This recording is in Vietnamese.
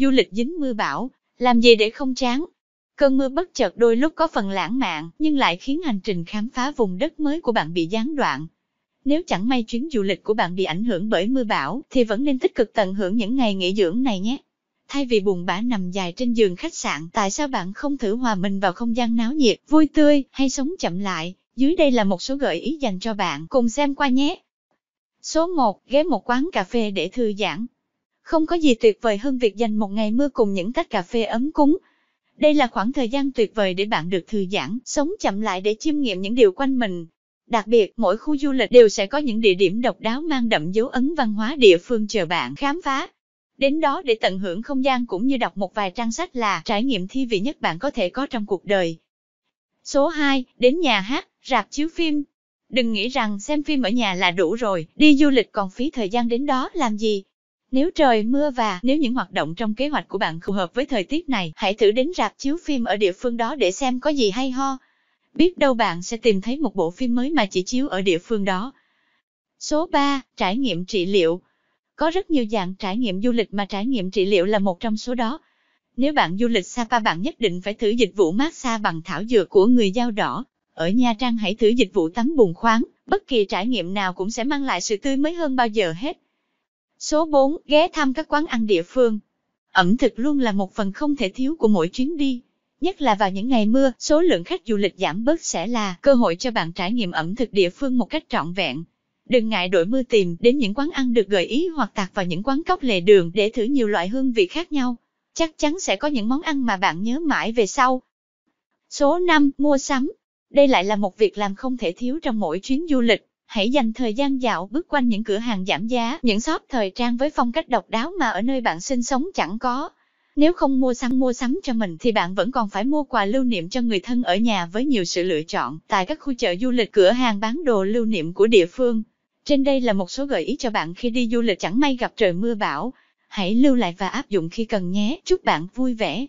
du lịch dính mưa bão, làm gì để không chán. Cơn mưa bất chợt đôi lúc có phần lãng mạn, nhưng lại khiến hành trình khám phá vùng đất mới của bạn bị gián đoạn. Nếu chẳng may chuyến du lịch của bạn bị ảnh hưởng bởi mưa bão, thì vẫn nên tích cực tận hưởng những ngày nghỉ dưỡng này nhé. Thay vì buồn bã nằm dài trên giường khách sạn, tại sao bạn không thử hòa mình vào không gian náo nhiệt, vui tươi, hay sống chậm lại? Dưới đây là một số gợi ý dành cho bạn, cùng xem qua nhé. Số 1. Ghé một quán cà phê để thư giãn. Không có gì tuyệt vời hơn việc dành một ngày mưa cùng những tách cà phê ấm cúng. Đây là khoảng thời gian tuyệt vời để bạn được thư giãn, sống chậm lại để chiêm nghiệm những điều quanh mình. Đặc biệt, mỗi khu du lịch đều sẽ có những địa điểm độc đáo mang đậm dấu ấn văn hóa địa phương chờ bạn khám phá. Đến đó để tận hưởng không gian cũng như đọc một vài trang sách là trải nghiệm thi vị nhất bạn có thể có trong cuộc đời. Số 2, đến nhà hát, rạp chiếu phim. Đừng nghĩ rằng xem phim ở nhà là đủ rồi, đi du lịch còn phí thời gian đến đó làm gì. Nếu trời mưa và nếu những hoạt động trong kế hoạch của bạn phù hợp với thời tiết này, hãy thử đến rạp chiếu phim ở địa phương đó để xem có gì hay ho. Biết đâu bạn sẽ tìm thấy một bộ phim mới mà chỉ chiếu ở địa phương đó. Số 3. Trải nghiệm trị liệu Có rất nhiều dạng trải nghiệm du lịch mà trải nghiệm trị liệu là một trong số đó. Nếu bạn du lịch Sapa bạn nhất định phải thử dịch vụ massage bằng thảo dược của người dao đỏ. Ở Nha Trang hãy thử dịch vụ tắm bùn khoáng, bất kỳ trải nghiệm nào cũng sẽ mang lại sự tươi mới hơn bao giờ hết. Số 4, ghé thăm các quán ăn địa phương. Ẩm thực luôn là một phần không thể thiếu của mỗi chuyến đi. Nhất là vào những ngày mưa, số lượng khách du lịch giảm bớt sẽ là cơ hội cho bạn trải nghiệm ẩm thực địa phương một cách trọn vẹn. Đừng ngại đổi mưa tìm đến những quán ăn được gợi ý hoặc tạt vào những quán cốc lề đường để thử nhiều loại hương vị khác nhau. Chắc chắn sẽ có những món ăn mà bạn nhớ mãi về sau. Số 5. Mua sắm Đây lại là một việc làm không thể thiếu trong mỗi chuyến du lịch hãy dành thời gian dạo bước quanh những cửa hàng giảm giá, những shop thời trang với phong cách độc đáo mà ở nơi bạn sinh sống chẳng có. Nếu không mua sắm mua sắm cho mình thì bạn vẫn còn phải mua quà lưu niệm cho người thân ở nhà với nhiều sự lựa chọn tại các khu chợ du lịch cửa hàng bán đồ lưu niệm của địa phương. Trên đây là một số gợi ý cho bạn khi đi du lịch chẳng may gặp trời mưa bão. Hãy lưu lại và áp dụng khi cần nhé. Chúc bạn vui vẻ.